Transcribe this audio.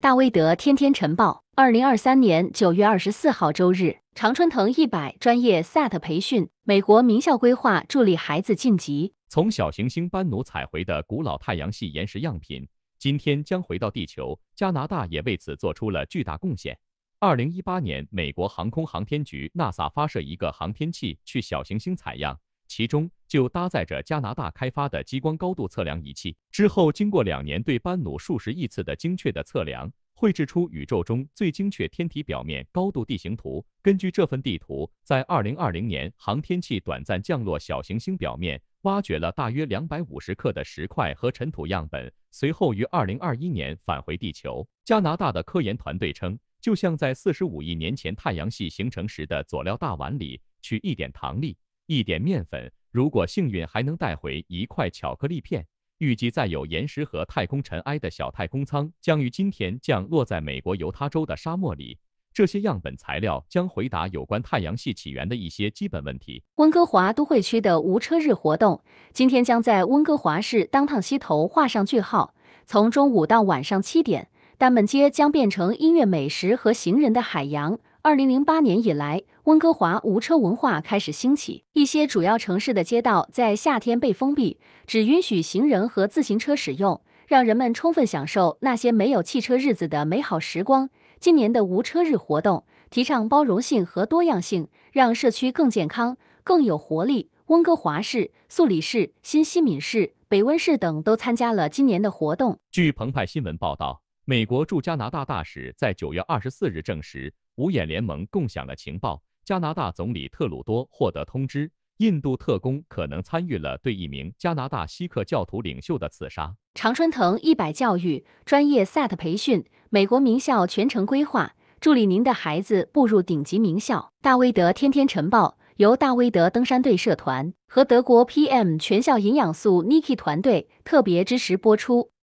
大卫德天天晨报，二零二三年九月二十四号周日，常春藤一百专业 SAT 培训，美国名校规划助力孩子晋级。从小行星班奴采回的古老太阳系岩石样品，今天将回到地球。加拿大也为此做出了巨大贡献。二零一八年，美国航空航天局 NASA 发射一个航天器去小行星采样。其中就搭载着加拿大开发的激光高度测量仪器。之后，经过两年对班努数十亿次的精确的测量，绘制出宇宙中最精确天体表面高度地形图。根据这份地图，在2020年，航天器短暂降落小行星表面，挖掘了大约两百五十克的石块和尘土样本。随后于2021年返回地球。加拿大的科研团队称，就像在45亿年前太阳系形成时的佐料大碗里取一点糖粒、一点面粉。如果幸运，还能带回一块巧克力片。预计载有岩石和太空尘埃的小太空舱将于今天降落在美国犹他州的沙漠里。这些样本材料将回答有关太阳系起源的一些基本问题。温哥华都会区的无车日活动今天将在温哥华市当趟西头画上句号。从中午到晚上七点，丹门街将变成音乐、美食和行人的海洋。二零零八年以来，温哥华无车文化开始兴起。一些主要城市的街道在夏天被封闭，只允许行人和自行车使用，让人们充分享受那些没有汽车日子的美好时光。今年的无车日活动提倡包容性和多样性，让社区更健康、更有活力。温哥华市、素里市、新西敏市、北温市等都参加了今年的活动。据澎湃新闻报道，美国驻加拿大大使在九月二十四日证实。五眼联盟共享了情报，加拿大总理特鲁多获得通知，印度特工可能参与了对一名加拿大锡克教徒领袖的刺杀。常春藤一百教育专业 SAT 培训，美国名校全程规划，助力您的孩子步入顶级名校。大威德天天晨报由大威德登山队社团和德国 PM 全校营养素 Niki 团队特别支持播出。